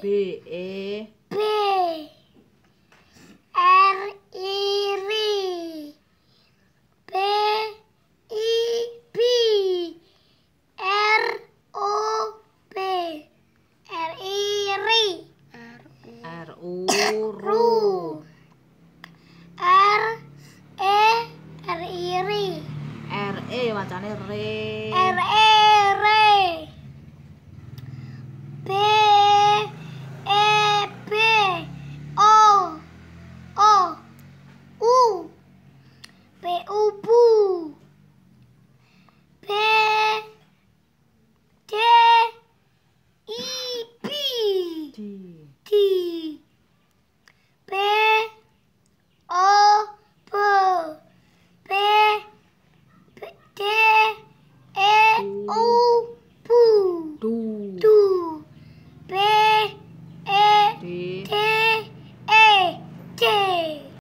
B E B R I R I B I B R O B R I R I R U R U R E R I R I R E macane re R E